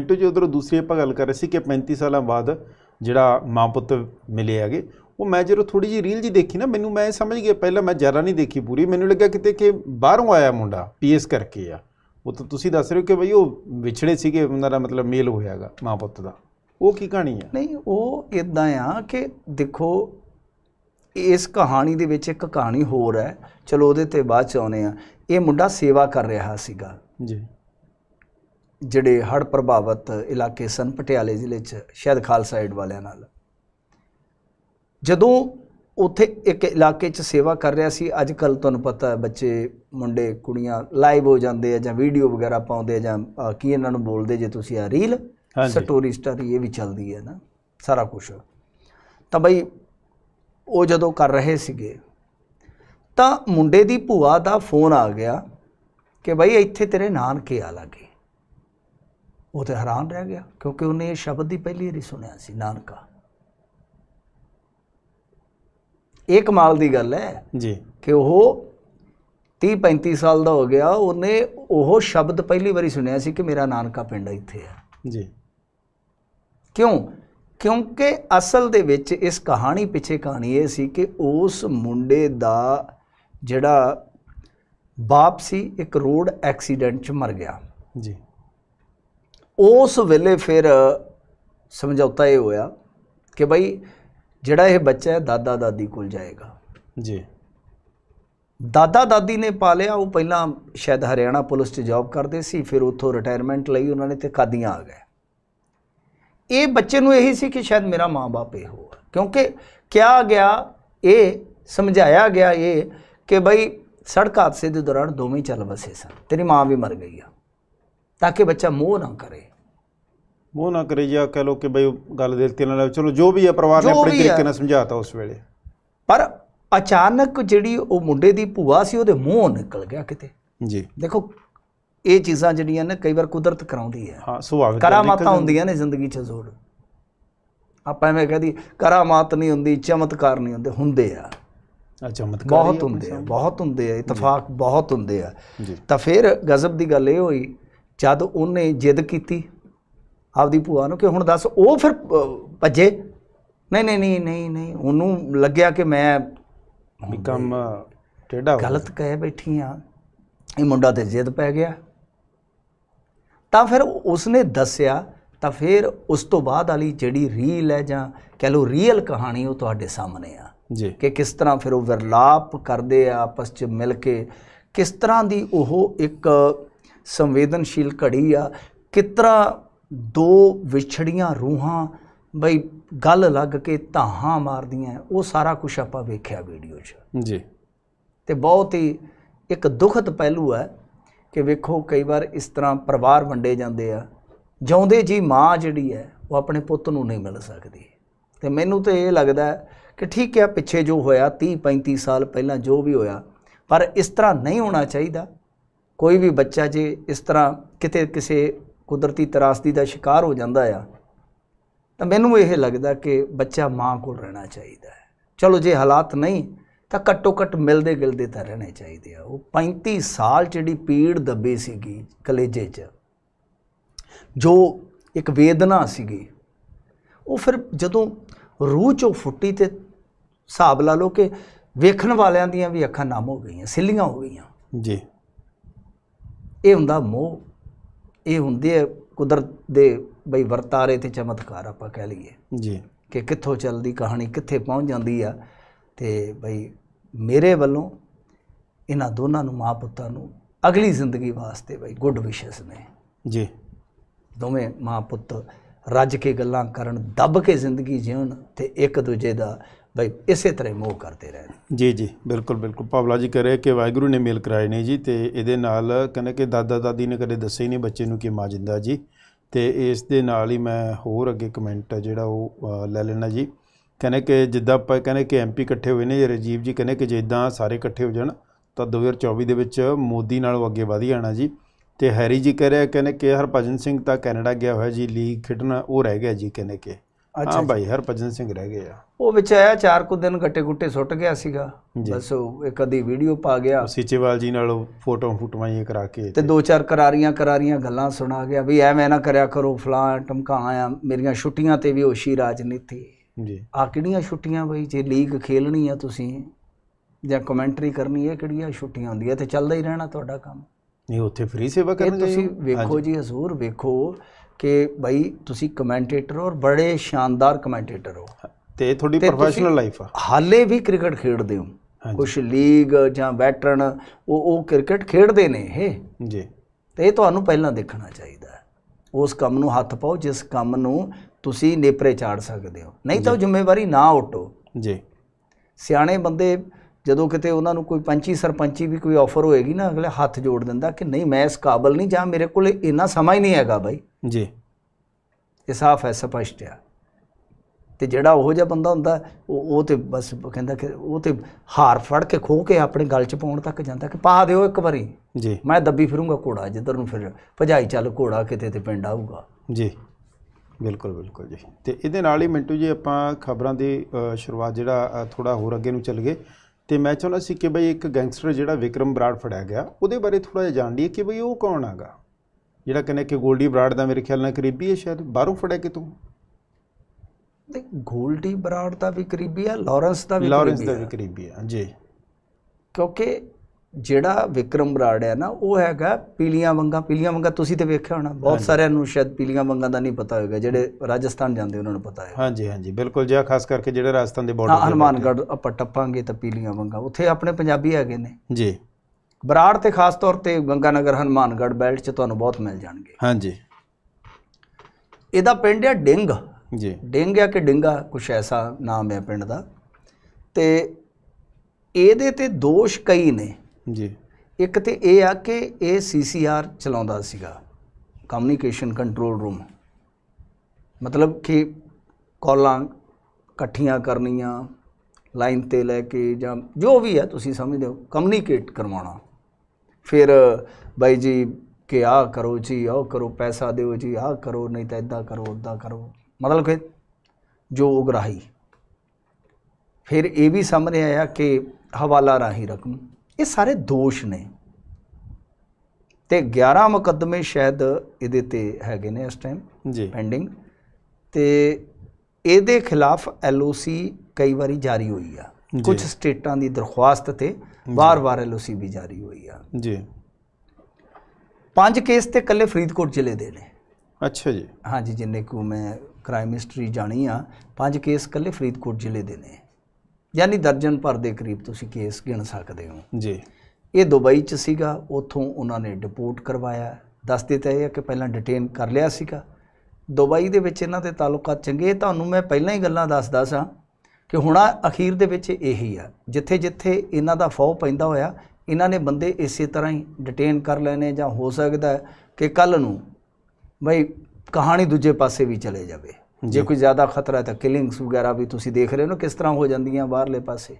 ਮਿੰਟੂ ਜੀ ਉਧਰ ਦੂਸਰੀ ਆਪਾਂ ਗੱਲ ਕਰ ਰਹੇ ਸੀ ਕਿ 35 ਸਾਲਾਂ ਬਾਅਦ ਜਿਹੜਾ ਮਾਂ ਪੁੱਤ ਮਿਲੇ ਹੈਗੇ ਉਹ ਮੈਂ ਜਦੋਂ ਥੋੜੀ ਜੀ ਰੀਲ ਜੀ ਦੇਖੀ ਨਾ ਮੈਨੂੰ ਮੈਂ ਸਮਝ ਗਿਆ ਪਹਿਲਾਂ ਮੈਂ ਜਰਾ ਨਹੀਂ ਦੇਖੀ ਪੂਰੀ ਮੈਨੂੰ ਲੱਗਾ ਕਿਤੇ ਕਿ ਬਾਹਰੋਂ ਆਇਆ ਮੁੰਡਾ ਪੀਐਸ ਕਰਕੇ ਆ ਉਹ ਤਾਂ ਤੁਸੀਂ ਦੱਸ ਰਹੇ ਹੋ ਕਿ ਬਈ ਉਹ ਵਿਛੜੇ ਸੀਗੇ ਉਹਨਾਂ ਦਾ ਮਤਲਬ ਮੇਲ ਹੋਇਆਗਾ ਮਾਂ ਪੁੱਤ ਦਾ ਉਹ ਕੀ ਕਹਾਣੀ ਆ ਨਹੀਂ ਉਹ ਇਦਾਂ ਆ ਕਿ ਦੇਖੋ ਇਸ ਕਹਾਣੀ ਦੇ ਵਿੱਚ ਇੱਕ ਕਹਾਣੀ ਹੋਰ ਹੈ ਚਲੋ ਉਹਦੇ ਤੇ ਬਾਅਦ ਚ ਆਉਨੇ ਆ ਇਹ ਮੁੰਡਾ ਸੇਵਾ ਕਰ ਰਿਹਾ ਸੀਗਾ ਜੀ ਜਿਹੜੇ ਹੜ ਪ੍ਰਭਾਵਿਤ ਇਲਾਕੇ ਸਨ ਪਟਿਆਲੇ ਜ਼ਿਲ੍ਹੇ 'ਚ ਸ਼ਾਇਦ ਖਾਲਸਾ ਏਡ ਵਾਲਿਆਂ ਨਾਲ ਜਦੋਂ ਉੱਥੇ ਇੱਕ ਇਲਾਕੇ 'ਚ ਸੇਵਾ ਕਰ ਰਿਹਾ ਸੀ ਅੱਜ ਕੱਲ ਤੁਹਾਨੂੰ ਪਤਾ ਹੈ ਬੱਚੇ ਮੁੰਡੇ ਕੁੜੀਆਂ ਲਾਈਵ ਹੋ ਜਾਂਦੇ ਆ ਜਾਂ ਵੀਡੀਓ ਵਗੈਰਾ ਪਾਉਂਦੇ ਆ ਜਾਂ ਕੀ ਇਹਨਾਂ ਨੂੰ ਬੋਲਦੇ ਜੇ ਤੁਸੀਂ ਆ ਰੀਲ ਸਟੋਰੀ ਸਟਰੀ ਇਹ ਵੀ ਚੱਲਦੀ ਹੈ ਨਾ ਸਾਰਾ ਕੁਝ ਤਾਂ ਬਈ ਉਹ ਜਦੋਂ ਕਰ ਰਹੇ ਸੀਗੇ ਤਾਂ ਮੁੰਡੇ ਦੀ ਭੂਆ ਦਾ ਫੋਨ ਆ ਗਿਆ ਕਿ ਬਈ ਇੱਥੇ ਤੇਰੇ ਨਾਨਕੇ ਆ ਲੱਗੇ ਉਹ ਤੇ ਹੈਰਾਨ ਰਹਿ ਗਿਆ ਕਿਉਂਕਿ ਉਹਨੇ ਇਹ ਸ਼ਬਦ ਦੀ ਪਹਿਲੀ ਵਾਰੀ ਸੁਣਿਆ ਸੀ ਨਾਨਕਾ ਇਹ ਕਮਾਲ ਦੀ ਗੱਲ ਹੈ ਜੀ ਕਿ ਉਹ 30 35 ਸਾਲ ਦਾ ਹੋ ਗਿਆ ਉਹਨੇ ਉਹ ਸ਼ਬਦ ਪਹਿਲੀ ਵਾਰੀ ਸੁਣਿਆ ਸੀ ਕਿ ਮੇਰਾ ਨਾਨਕਾ ਪਿੰਡ ਇੱਥੇ ਹੈ ਜੀ ਕਿਉਂ ਕਿਉਂਕਿ ਅਸਲ ਦੇ ਵਿੱਚ ਇਸ ਕਹਾਣੀ ਪਿੱਛੇ ਕਹਾਣੀ ਇਹ ਸੀ ਕਿ ਉਸ ਮੁੰਡੇ ਦਾ ਜਿਹੜਾ ਬਾਪ ਸੀ ਇੱਕ ਰੋਡ ਐਕਸੀਡੈਂਟ 'ਚ ਮਰ ਗਿਆ ਜੀ ਉਸ ਵੇਲੇ ਫਿਰ ਸਮਝੌਤਾ ਇਹ ਹੋਇਆ ਕਿ ਭਾਈ ਜਿਹੜਾ ਇਹ ਬੱਚਾ ਹੈ ਦਾਦਾ ਦਾਦੀ ਕੋਲ ਜਾਏਗਾ ਜੀ ਦਾਦਾ ਦਾਦੀ ਨੇ ਪਾਲਿਆ ਉਹ ਪਹਿਲਾਂ ਸ਼ਾਇਦ ਹਰਿਆਣਾ ਪੁਲਿਸ 'ਚ ਜੌਬ ਕਰਦੇ ਸੀ ਫਿਰ ਉੱਥੋਂ ਰਿਟਾਇਰਮੈਂਟ ਲਈ ਉਹਨਾਂ ਨੇ ਤੇ ਕਾਦੀਆਂ ਆ ਗਏ ਇਹ ਬੱਚੇ ਨੂੰ ਇਹੀ ਸੀ ਕਿ ਸ਼ਾਇਦ ਮੇਰਾ ਮਾਂ-ਬਾਪ ਇਹ ਹੋਆ ਕਿਉਂਕਿ ਕਿਹਾ ਗਿਆ ਇਹ ਸਮਝਾਇਆ ਗਿਆ ਇਹ ਕਿ ਭਾਈ ਸੜਕ ਹਾਦਸੇ ਦੇ ਦੌਰਾਨ ਦੋਵੇਂ ਚੱਲ ਬਸੇ ਸਨ ਤੇਰੀ ਮਾਂ ਵੀ ਮਰ ਗਈ ਆ ਤਾਂ ਕਿ ਬੱਚਾ ਮੋਹ ਨਾ ਕਰੇ ਮੋਹ ਨਾ ਕਰੇ ਜਾਂ ਕਹ ਲੋ ਕਿ ਬਈ ਗੱਲ ਦਿਲਤੀ ਨਾਲ ਚਲੋ ਜੋ ਵੀ ਹੈ ਪਰਿਵਾਰ ਨੇ ਆਪਣੇ ਤਰੀਕੇ ਨਾਲ ਸਮਝਾਤਾ ਉਸ ਵੇਲੇ ਪਰ ਅਚਾਨਕ ਜਿਹੜੀ ਉਹ ਮੁੰਡੇ ਦੀ ਭੂਆ ਸੀ ਉਹਦੇ ਮੂੰਹੋਂ ਨਿਕਲ ਗਿਆ ਕਿਤੇ ਜੀ ਦੇਖੋ ਇਹ ਚੀਜ਼ਾਂ ਜਿਹੜੀਆਂ ਨੇ ਕਈ ਵਾਰ ਕੁਦਰਤ ਕਰਾਉਂਦੀ ਹੈ ਹਾਂ ਸੁਭਾਵਿਕ ਕਰਾਮਾਤਾਂ ਹੁੰਦੀਆਂ ਨੇ ਜ਼ਿੰਦਗੀ 'ਚ ਜ਼ੋਰ ਆਪਾਂ ਐਵੇਂ ਕਹਦੀ ਕਰਾਮਾਤ ਨਹੀਂ ਹੁੰਦੀ ਚਮਤਕਾਰ ਨਹੀਂ ਹੁੰਦੇ ਹੁੰਦੇ ਆ ਆ ਚਮਤਕਾਰ ਬਹੁਤ ਹੁੰਦੇ ਆ ਬਹੁਤ ਹੁੰਦੇ ਆ ਇਤਫਾਕ ਬਹੁਤ ਹੁੰਦੇ ਆ ਤਾਂ ਫਿਰ ਗਜ਼ਬ ਦੀ ਗੱਲ ਇਹ ਹੋਈ ਜਦ ਉਹਨੇ ਜਿੱਦ ਕੀਤੀ ਆਪਦੀ ਭੂਆ ਨੂੰ ਕਿ ਹੁਣ ਦੱਸ ਉਹ ਫਿਰ ਭੱਜੇ ਨਹੀਂ ਨਹੀਂ ਨਹੀਂ ਨਹੀਂ ਨਹੀਂ ਉਹਨੂੰ ਲੱਗਿਆ ਕਿ ਮੈਂ ਵੀ ਕੰਮ ਟੇਡਾ ਗਲਤ ਕਹਿ ਬੈਠੀ ਆ ਇਹ ਮੁੰਡਾ ਤੇ ਜ਼ਿੱਦ ਪੈ ਗਿਆ ਤਾਂ ਫਿਰ ਉਸਨੇ ਦੱਸਿਆ ਤਾਂ ਫਿਰ ਉਸ ਤੋਂ ਬਾਅਦ ਵਾਲੀ ਜਿਹੜੀ ਰੀਲ ਹੈ ਜਾਂ ਕਹ ਲੋ ਰੀਅਲ ਕਹਾਣੀ ਉਹ ਤੁਹਾਡੇ ਸਾਹਮਣੇ ਆ ਜੀ ਕਿ ਕਿਸ ਤਰ੍ਹਾਂ ਫਿਰ ਉਹ ਵਿਰਲਾਪ ਕਰਦੇ ਆ ਆਪਸ ਵਿੱਚ ਮਿਲ ਕੇ ਕਿਸ ਤਰ੍ਹਾਂ ਦੀ ਉਹ ਇੱਕ ਸੰਵੇਦਨਸ਼ੀਲ ਘੜੀ ਆ ਕਿਤਰਾ ਦੋ ਵਿਛੜੀਆਂ ਰੂਹਾਂ ਬਈ ਗੱਲ ਲੱਗ ਕੇ ਧਾਹਾਂ ਮਾਰਦੀਆਂ ਉਹ ਸਾਰਾ ਕੁਝ ਆਪਾਂ ਵੇਖਿਆ ਵੀਡੀਓ 'ਚ ਜੀ ਤੇ ਬਹੁਤ ਹੀ ਇੱਕ ਦੁਖਤ ਪਹਿਲੂ ਹੈ ਕਿ ਵੇਖੋ ਕਈ ਵਾਰ ਇਸ ਤਰ੍ਹਾਂ ਪਰਿਵਾਰ ਵੰਡੇ ਜਾਂਦੇ ਆ ਜਿਉਂਦੇ ਜੀ ਮਾਂ ਜਿਹੜੀ ਹੈ ਉਹ ਆਪਣੇ ਪੁੱਤ ਨੂੰ ਨਹੀਂ ਮਿਲ ਸਕਦੀ ਤੇ ਮੈਨੂੰ ਤੇ ਇਹ ਲੱਗਦਾ ਕਿ ਠੀਕ ਹੈ ਪਿੱਛੇ ਜੋ ਹੋਇਆ 30 35 ਸਾਲ ਪਹਿਲਾਂ ਜੋ ਵੀ ਹੋਇਆ ਪਰ ਇਸ ਤਰ੍ਹਾਂ ਨਹੀਂ ਹੋਣਾ ਚਾਹੀਦਾ ਕੋਈ ਵੀ ਬੱਚਾ ਜੇ ਇਸ ਤਰ੍ਹਾਂ ਕਿਤੇ ਕਿਸੇ ਕੁਦਰਤੀ ਤਰਾਸਦੀ ਦਾ ਸ਼ਿਕਾਰ ਹੋ ਜਾਂਦਾ ਆ ਤਾਂ ਮੈਨੂੰ ਇਹ ਲੱਗਦਾ ਕਿ ਬੱਚਾ ਮਾਂ ਕੋਲ ਰਹਿਣਾ ਚਾਹੀਦਾ ਹੈ ਚਲੋ ਜੇ ਹਾਲਾਤ ਨਹੀਂ ਤਾਂ ਘੱਟੋ ਘੱਟ ਮਿਲਦੇ ਗਿਲਦੇ ਤਾਂ ਰਹਿਣੇ ਚਾਹੀਦੇ ਆ ਉਹ 35 ਸਾਲ ਜਿਹੜੀ ਪੀੜ ਦੱਬੀ ਸੀਗੀ ਕਲੇਜੇ 'ਚ ਜੋ ਇੱਕ ਵੇਦਨਾ ਸੀਗੀ ਉਹ ਫਿਰ ਜਦੋਂ ਰੂਹ ਚੋਂ ਫੁੱਟੀ ਤੇ ਹਿਸਾਬ ਲਾ ਲਓ ਕਿ ਵੇਖਣ ਵਾਲਿਆਂ ਦੀਆਂ ਵੀ ਅੱਖਾਂ ਨਮ ਹੋ ਗਈਆਂ ਸਿੱਲੀਆਂ ਹੋ ਗਈਆਂ ਜੀ ਇਹ ਹੁੰਦਾ ਮੋਹ ਇਹ ਹੁੰਦੇ ਆ ਕੁਦਰਤ ਦੇ ਬਈ ਵਰਤਾਰੇ ਤੇ ਚਮਤਕਾਰ ਆਪਾਂ ਕਹਿ ਲਈਏ ਜੀ ਕਿ ਕਿੱਥੋਂ ਚੱਲਦੀ ਕਹਾਣੀ ਕਿੱਥੇ ਪਹੁੰਚ ਜਾਂਦੀ ਆ ਤੇ ਬਈ ਮੇਰੇ ਵੱਲੋਂ ਇਹਨਾਂ ਦੋਨਾਂ ਨੂੰ ਮਾਂ ਪੁੱਤਾਂ ਨੂੰ ਅਗਲੀ ਜ਼ਿੰਦਗੀ ਵਾਸਤੇ ਬਈ ਗੁੱਡ ਵਿਸ਼ਸ ਨੇ ਜੀ ਦੋਵੇਂ ਮਾਂ ਪੁੱਤ ਰੱਜ ਕੇ ਗੱਲਾਂ ਕਰਨ ਦੱਬ ਕੇ ਜ਼ਿੰਦਗੀ ਜਿਉਣ ਤੇ ਇੱਕ ਦੂਜੇ ਦਾ ਬਈ ਇਸੇ ਤਰ੍ਹਾਂ ਮੋਹ ਕਰਦੇ ਰਹਿਣ ਜੀ ਜੀ ਬਿਲਕੁਲ ਬਿਲਕੁਲ ਪਾਵਲਾ ਜੀ ਕਰੇ ਕਿ ਵਾਹਿਗੁਰੂ ਨੇ ਮੇਲ ਕਰਾਏ ਨੇ ਜੀ ਤੇ ਇਹਦੇ ਨਾਲ ਕਹਿੰਦੇ ਕਿ ਦਾਦਾ ਦਾਦੀ ਨੇ ਕਦੇ ਦੱਸਿਆ ਹੀ ਨਹੀਂ ਬੱਚੇ ਨੂੰ ਕਿ ਮਾਂ ਜਿੰਦਾ ਜੀ ਤੇ ਇਸ ਦੇ ਨਾਲ ਹੀ ਮੈਂ ਹੋਰ ਅੱਗੇ ਕਮੈਂਟ ਜਿਹੜਾ ਉਹ ਲੈ ਲੈਣਾ ਜੀ ਕਹਿੰਦੇ ਕਿ ਜਿੱਦਾਂ ਆਪਾਂ ਕਹਿੰਦੇ ਕਿ ਐਮਪੀ ਇਕੱਠੇ ਹੋਏ ਨੇ ਰਜੀਵ ਜੀ ਕਹਿੰਦੇ ਕਿ ਜਿੱਦਾਂ ਸਾਰੇ ਇਕੱਠੇ ਹੋ ਜਾਣ ਤਾਂ 2024 ਦੇ ਵਿੱਚ ਮੋਦੀ ਉਹ ਅੱਗੇ ਵਧ ਜਾਣਾ ਜੀ ਤੇ ਹੈਰੀ ਜੀ ਕਹ ਰਿਹਾ ਕਹਿੰਦੇ ਕਿ ਹਰਭਜਨ ਸਿੰਘ ਤਾਂ ਕੈਨੇਡਾ ਗਿਆ ਹੋਇਆ ਜੀ ਲੀਗ ਖੇਡਣਾ ਉਹ ਰਹਿ ਗਿਆ ਜੀ ਕਹਿੰਦੇ ਕਿ ਅੱਛਾ ਹਾਂ ਭਾਈ ਹਰਪਜਨ ਸਿੰਘ ਰਹਿ ਗਏ ਆ ਉਹ ਵਿੱਚ ਆਇਆ ਚਾਰ ਕੁ ਦਿਨ ਗੱਟੇ ਗੁੱਟੇ ਸੁੱਟ ਗਿਆ ਸੀਗਾ ਬਸ ਉਹ ਇੱਕ ਅਦੀ ਵੀਡੀਓ ਪਾ ਗਿਆ ਸਿਚੇਵਾਲ ਜੀ ਨਾਲ ਫੋਟੋ ਫੁਟਵਾਈ ਕਰਾ ਕੇ ਤੇ ਦੋ ਚਾਰ ਕਰਾਰੀਆਂ ਕਰਾਰੀਆਂ ਗੱਲਾਂ ਸੁਣਾ ਗਿਆ ਵੀ ਐਵੇਂ ਨਾ ਕਰਿਆ ਕਰੋ ਫਲਾਂ ਆ ਮੇਰੀਆਂ ਛੁੱਟੀਆਂ ਤੇ ਵੀ ਹੋਸ਼ੀ ਰਾਜਨੀਤੀ ਜੀ ਆ ਕਿਹੜੀਆਂ ਛੁੱਟੀਆਂ ਬਈ ਜੇ ਲੀਗ ਖੇਲਣੀ ਆ ਤੁਸੀਂ ਜਾਂ ਕਮੈਂਟਰੀ ਕਰਨੀ ਹੈ ਕਿਹੜੀਆਂ ਛੁੱਟੀਆਂ ਹੁੰਦੀਆਂ ਤੇ ਚੱਲਦਾ ਹੀ ਰਹਿਣਾ ਤੁਹਾਡਾ ਕੰਮ ਨਹੀਂ ਉੱਥੇ ਫ੍ਰੀ ਸੇਵਾ ਕਰਨ ਗਏ ਤੁਸੀਂ ਵੇਖੋ ਜੀ ਹਜ਼ੂਰ ਵੇਖੋ ਕਿ ਭਾਈ ਤੁਸੀਂ ਕਮੈਂਟੇਟਰ ਔਰ ਬੜੇ ਸ਼ਾਨਦਾਰ ਕਮੈਂਟੇਟਰ ਹੋ ਤੇ ਤੁਹਾਡੀ ਪ੍ਰੋਫੈਸ਼ਨਲ ਲਾਈਫ ਆ ਹਾਲੇ ਵੀ ਕ੍ਰਿਕਟ ਖੇਡਦੇ ਹੋ ਕੁਝ ਲੀਗ ਜਾਂ ਬੈਟਰਨ ਉਹ ਉਹ ਕ੍ਰਿਕਟ ਖੇਡਦੇ ਨੇ ਇਹ ਜੀ ਤੇ ਇਹ ਤੁਹਾਨੂੰ ਪਹਿਲਾਂ ਦੇਖਣਾ ਚਾਹੀਦਾ ਹੈ ਉਸ ਕੰਮ ਨੂੰ ਹੱਥ ਪਾਓ ਜਿਸ ਕੰਮ ਨੂੰ ਤੁਸੀਂ ਨੇਪਰੇ ਚਾੜ ਸਕਦੇ ਹੋ ਨਹੀਂ ਤਾਂ ਜ਼ਿੰਮੇਵਾਰੀ ਨਾ ਉਟੋ ਜੀ ਸਿਆਣੇ ਬੰਦੇ ਜਦੋਂ ਕਿਤੇ ਉਹਨਾਂ ਨੂੰ ਕੋਈ ਪੰਚੀ ਸਰਪੰਚੀ ਵੀ ਕੋਈ ਆਫਰ ਹੋਏਗੀ ਨਾ ਅਗਲੇ ਹੱਥ ਜੋੜ ਦਿੰਦਾ ਕਿ ਨਹੀਂ ਮੈਂ ਇਸ ਕਾਬਲ ਨਹੀਂ ਜਾਂ ਮੇਰੇ ਕੋਲ ਇੰਨਾ ਸਮਾਂ ਹੀ ਨਹੀਂ ਹੈਗਾ ਬਾਈ ਜੀ ਇਹ ਸਾਫ਼ ਹੈ ਸਪਸ਼ਟ ਹੈ ਤੇ ਜਿਹੜਾ ਉਹ ਜਿਹਾ ਬੰਦਾ ਹੁੰਦਾ ਉਹ ਉਹ ਤੇ ਬਸ ਕਹਿੰਦਾ ਕਿ ਉਹ ਤੇ ਹਾਰ ਫੜ ਕੇ ਖੋ ਕੇ ਆਪਣੇ ਗਲ 'ਚ ਪਾਉਣ ਤੱਕ ਜਾਂਦਾ ਕਿ ਪਾ ਦਿਓ ਇੱਕ ਵਾਰੀ ਜੀ ਮੈਂ ਦੱਬੀ ਫਿਰੂੰਗਾ ਘੋੜਾ ਜਿੱਧਰ ਨੂੰ ਫਿਰ ਭਜਾਈ ਚੱਲ ਘੋੜਾ ਕਿਤੇ ਤੇ ਪਿੰਡ ਆਊਗਾ ਜੀ ਬਿਲਕੁਲ ਬਿਲਕੁਲ ਜੀ ਤੇ ਇਹਦੇ ਨਾਲ ਹੀ ਮਿੰਟੂ ਜੀ ਆਪਾਂ ਖਬਰਾਂ ਦੀ ਸ਼ੁਰੂਆਤ ਜਿਹੜਾ ਥੋੜਾ ਹੋਰ ਅੱਗੇ ਨੂੰ ਚੱਲ ਗਏ ਤੇ ਮੈਂ ਚਾਹੁੰਦਾ ਸੀ ਕਿ ਬਈ ਇੱਕ ਗੈਂਗਸਟਰ ਜਿਹੜਾ ਵਿਕਰਮ ਬਰਾੜ ਫੜਿਆ ਗਿਆ ਉਹਦੇ ਬਾਰੇ ਥੋੜਾ ਜਿਹਾ ਜਾਣ ਲਈ ਕਿ ਬਈ ਉਹ ਕੌਣ ਹੈਗਾ ਜਿਹੜਾ ਕਹਿੰਦੇ ਕਿ ਗੋਲਡੀ ਬਰਾੜ ਦਾ ਮੇਰੇ ਖਿਆਲ ਨਾਲ ਕਰੀਬੀ ਹੈ ਸ਼ਾਇਦ ਬਾਹਰੋਂ ਫੜਿਆ ਕਿਤੋਂ ਤੇ ਗੋਲਡੀ ਬਰਾੜ ਦਾ ਵੀ ਕਰੀਬੀ ਹੈ ਲਾਰੈਂਸ ਦਾ ਵੀ ਲਾਰੈਂਸ ਦਾ ਵੀ ਕਰੀਬੀ ਹੈ ਜੀ ਕਿਉਂਕਿ ਜਿਹੜਾ ਵਿਕਰਮ ਬਰਾੜ ਹੈ ਨਾ ਉਹ ਹੈਗਾ ਪੀਲੀਆਂ ਵੰਗਾ ਪੀਲੀਆਂ ਵੰਗਾ ਤੁਸੀਂ ਤੇ ਵੇਖਿਆ ਹੋਣਾ ਬਹੁਤ ਸਾਰਿਆਂ ਨੂੰ ਸ਼ਾਇਦ ਪੀਲੀਆਂ ਵੰਗਾ ਦਾ ਨਹੀਂ ਪਤਾ ਹੋਵੇਗਾ ਜਿਹੜੇ ਰਾਜਸਥਾਨ ਜਾਂਦੇ ਉਹਨਾਂ ਨੂੰ ਪਤਾ ਹੈ ਹਾਂਜੀ ਹਾਂਜੀ ਬਿਲਕੁਲ ਜਿਆ ਖਾਸ ਕਰਕੇ ਜਿਹੜੇ ਰਾਜਸਥਾਨ ਦੇ ਬਾਰਡਰ ਹਾਂ ਹਨੂਮਾਨਗੜ੍ਹ ਆਪਾਂ ਟੱਪਾਂਗੇ ਤਾਂ ਪੀਲੀਆਂ ਵੰਗਾ ਉੱਥੇ ਆਪਣੇ ਪੰਜਾਬੀ ਹੈਗੇ ਨੇ ਜੀ ਬਰਾੜ ਤੇ ਖਾਸ ਤੌਰ ਤੇ ਗੰਗਾਨਗਰ ਹਨੂਮਾਨਗੜ ਬੈਲਟ 'ਚ ਤੁਹਾਨੂੰ ਬਹੁਤ ਮਿਲ ਜਾਣਗੇ ਹਾਂਜੀ ਇਹਦਾ ਪਿੰਡ ਹੈ ਡਿੰਗ ਜੀ ਡਿੰਗ ਆ ਕਿ ਡਿੰਗਾ ਕੁਛ ਐਸਾ ਨਾਮ ਹੈ ਪਿੰਡ ਦਾ ਤੇ ਇਹਦੇ ਤੇ ਦੋਸ਼ ਕਈ ਨੇ ਜੀ ਇੱਕ ਤੇ ਇਹ ਆ ਕਿ ਇਹ ਸੀਸੀਆਰ ਚਲਾਉਂਦਾ ਸੀਗਾ ਕਮਿਊਨੀਕੇਸ਼ਨ ਕੰਟਰੋਲ ਰੂਮ ਮਤਲਬ ਕਿ ਕਾਲਾਂ ਇਕੱਠੀਆਂ ਕਰਨੀਆਂ ਲਾਈਨ ਤੇ ਲੈ ਕੇ ਜਾਂ ਜੋ ਵੀ ਹੈ ਤੁਸੀਂ ਸਮਝਦੇ ਹੋ ਕਮਿਊਨੀਕੇਟ ਕਰਵਾਉਣਾ ਫਿਰ ਬਾਈ ਜੀ ਕਿ ਆ ਕਰੋ ਜੀ ਉਹ ਕਰੋ ਪੈਸਾ ਦਿਓ ਜੀ ਆ ਕਰੋ ਨਹੀਂ ਤਾਂ ਇਦਾਂ ਕਰੋ ਉਦਾਂ ਕਰੋ ਮਤਲਬ ਕਿ ਜੋ ਉਗਰਾਹੀ ਫਿਰ ਇਹ ਵੀ ਸਾਹਮਣੇ ਆਇਆ ਕਿ ਹਵਾਲਾ ਰਾਹੀ ਰਕਮ ਇਹ ਸਾਰੇ ਦੋਸ਼ ਨੇ ਤੇ 11 ਮੁਕੱਦਮੇ ਸ਼ਾਇਦ ਇਹਦੇ ਤੇ ਹੈਗੇ ਨੇ ਇਸ ਟਾਈਮ ਜੀ ਪੈਂਡਿੰਗ ਤੇ ਇਹਦੇ ਖਿਲਾਫ ਐਲਓਸੀ ਕਈ ਵਾਰੀ ਜਾਰੀ ਹੋਈ ਆ ਕੁਝ ਸਟੇਟਾਂ ਦੀ ਦਰਖਾਸਤ ਤੇ ਬਾਰ-ਬਾਰ ਐਲਓਸੀ ਵੀ ਜਾਰੀ ਹੋਈ ਆ ਜੀ ਪੰਜ ਕੇਸ ਤੇ ਕੱਲੇ ਫਰੀਦਕੋਟ ਜ਼ਿਲ੍ਹੇ ਦੇ ਨੇ ਅੱਛਾ ਜੀ ਹਾਂ ਜੀ ਜਿੰਨੇ ਕੋ ਮੈਂ ਕ੍ਰਾਈਮ ਹਿਸਟਰੀ ਜਾਣੀ ਆ ਪੰਜ ਕੇਸ ਕੱਲੇ ਫਰੀਦਕੋਟ ਜ਼ਿਲ੍ਹੇ ਦੇ ਨੇ ਯਾਨੀ ਦਰਜਨ ਭਰ ਦੇ ਕਰੀਬ ਤੁਸੀਂ ਕੇਸ ਗਿਣ ਸਕਦੇ ਹੋ ਜੀ ਇਹ ਦੁਬਈ ਚ ਸੀਗਾ ਉਥੋਂ ਉਹਨਾਂ ਨੇ ਡਿਪੋਰਟ ਕਰਵਾਇਆ ਦੱਸਦੇ ਤਾਂ ਇਹ ਕਿ ਪਹਿਲਾਂ ਡਿਟੇਨ ਕਰ ਲਿਆ ਸੀਗਾ ਦੁਬਈ ਦੇ ਵਿੱਚ ਇਹਨਾਂ ਦੇ ਤਾਲੁਕਾ ਚੰਗੇ ਤੁਹਾਨੂੰ ਮੈਂ ਪਹਿਲਾਂ ਹੀ ਗੱਲਾਂ ਦੱਸਦਾ ਸਾਂ ਕਿ ਹੁਣਾ ਅਖੀਰ ਦੇ ਵਿੱਚ ਇਹੀ ਆ ਜਿੱਥੇ ਜਿੱਥੇ ਇਹਨਾਂ ਦਾ ਫੌ ਪੈਂਦਾ ਹੋਇਆ ਇਹਨਾਂ ਨੇ ਬੰਦੇ ਇਸੇ ਤਰ੍ਹਾਂ ਹੀ ਡਿਟੇਨ ਕਰ ਲੈਨੇ ਜਾਂ ਹੋ ਸਕਦਾ ਕਿ ਕੱਲ ਨੂੰ ਬਈ ਕਹਾਣੀ ਦੂਜੇ ਪਾਸੇ ਵੀ ਚਲੇ ਜਾਵੇ ਜੇ ਕੋਈ ਜ਼ਿਆਦਾ ਖਤਰਾ ਹੈ ਤਾਂ ਕਿਲਿੰਗਸ ਵਗੈਰਾ ਵੀ ਤੁਸੀਂ ਦੇਖ ਰਹੇ ਹੋ ਨਾ ਕਿਸ ਤਰ੍ਹਾਂ ਹੋ ਜਾਂਦੀਆਂ ਬਾਹਰਲੇ ਪਾਸੇ